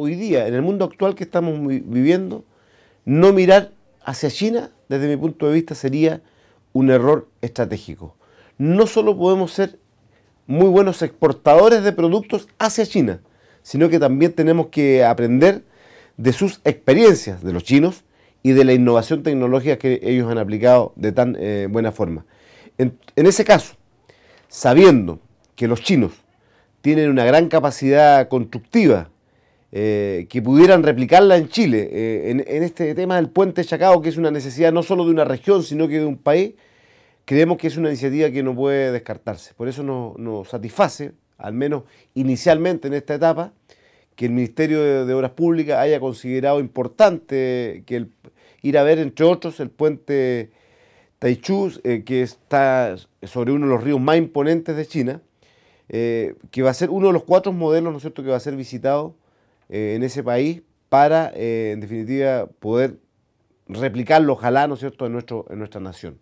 hoy día, en el mundo actual que estamos viviendo, no mirar hacia China, desde mi punto de vista, sería un error estratégico. No solo podemos ser muy buenos exportadores de productos hacia China, sino que también tenemos que aprender de sus experiencias de los chinos y de la innovación tecnológica que ellos han aplicado de tan eh, buena forma. en ese caso, sabiendo que los chinos tienen una gran capacidad constructiva eh, que pudieran replicarla en Chile, eh, en, este tema del puente Chacao, que es una necesidad no solo de una región, sino que de un país, creemos que es una iniciativa que no puede descartarse. Por eso nos, satisface, al menos inicialmente en esta etapa, que el Ministerio de, Obras Públicas haya considerado importante que ir a ver, entre otros, el puente Taichú, eh, que está sobre uno de los ríos más imponentes de China, que va a ser uno de los cuatro modelos, ¿no cierto?, que va a ser visitado eh, en ese país para, eh, en definitiva, poder replicarlo, ojalá, ¿no es cierto?, en, en nuestra nación.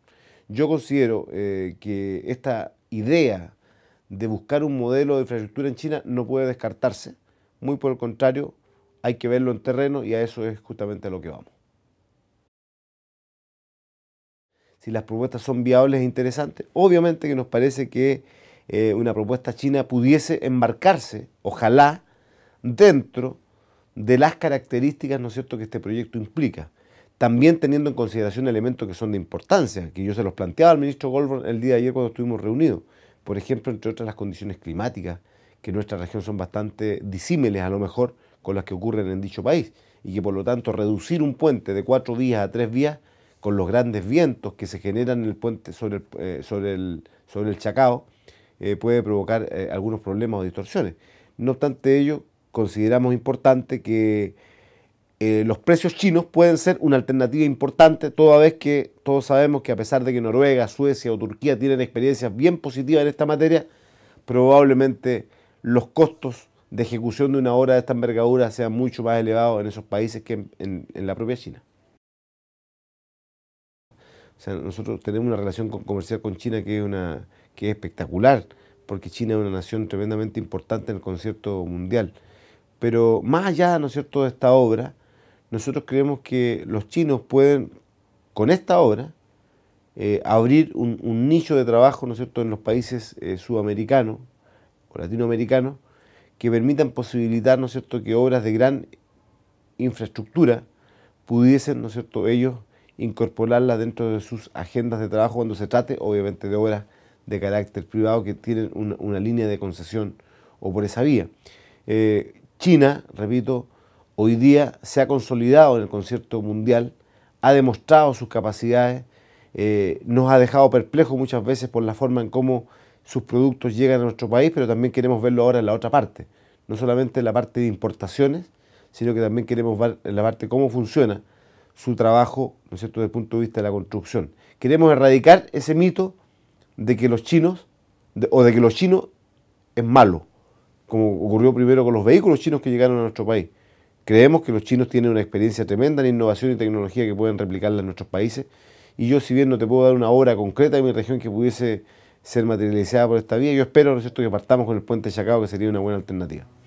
Yo considero eh, que esta idea de buscar un modelo de infraestructura en China no puede descartarse, muy por el contrario, hay que verlo en terreno y a eso es justamente a lo que vamos. Si las propuestas son viables e interesantes, obviamente que nos parece que una propuesta china pudiese embarcarse, ojalá, dentro de las características, ¿no es cierto?, que este proyecto implica. También teniendo en consideración elementos que son de importancia, que yo se los planteaba al ministro Goldberg el día de ayer cuando estuvimos reunidos. Por ejemplo, entre otras las condiciones climáticas, que en nuestra región son bastante disímiles a lo mejor con las que ocurren en dicho país, y que por lo tanto reducir un puente de cuatro vías a tres vías, con los grandes vientos que se generan en el puente sobre el, eh, sobre el, sobre el Chacao, eh, puede provocar eh, algunos problemas o distorsiones. No obstante ello, consideramos importante que eh, los precios chinos pueden ser una alternativa importante, toda vez que todos sabemos que a pesar de que Noruega, Suecia o Turquía tienen experiencias bien positivas en esta materia, probablemente los costos de ejecución de una obra de esta envergadura sean mucho más elevados en esos países que en, la propia China. O sea, nosotros tenemos una relación comercial con China que es, una, que es espectacular, porque China es una nación tremendamente importante en el concierto mundial. Pero más allá, ¿no es cierto?, de esta obra, nosotros creemos que los chinos pueden, con esta obra, eh, abrir un, nicho de trabajo, ¿no es cierto?, en los países eh, sudamericanos o latinoamericanos, que permitan posibilitar, ¿no es cierto?, que obras de gran infraestructura pudiesen, ¿no es cierto?, ellos incorporarlas dentro de sus agendas de trabajo cuando se trate, obviamente, de obras de carácter privado que tienen una, línea de concesión o por esa vía. Eh, China, repito, hoy día se ha consolidado en el concierto mundial, ha demostrado sus capacidades, eh, nos ha dejado perplejos muchas veces por la forma en cómo sus productos llegan a nuestro país, pero también queremos verlo ahora en la otra parte, no solamente en la parte de importaciones, sino que también queremos ver en la parte de cómo funciona su trabajo, ¿no es cierto?, desde el punto de vista de la construcción. Queremos erradicar ese mito de que los chinos, o de que los chinos es malo como ocurrió primero con los vehículos chinos que llegaron a nuestro país. Creemos que los chinos tienen una experiencia tremenda en innovación y tecnología que pueden replicarla en nuestros países. Y yo, si bien no te puedo dar una obra concreta de mi región que pudiese ser materializada por esta vía, yo espero, ¿no que partamos con el puente Chacao, que sería una buena alternativa.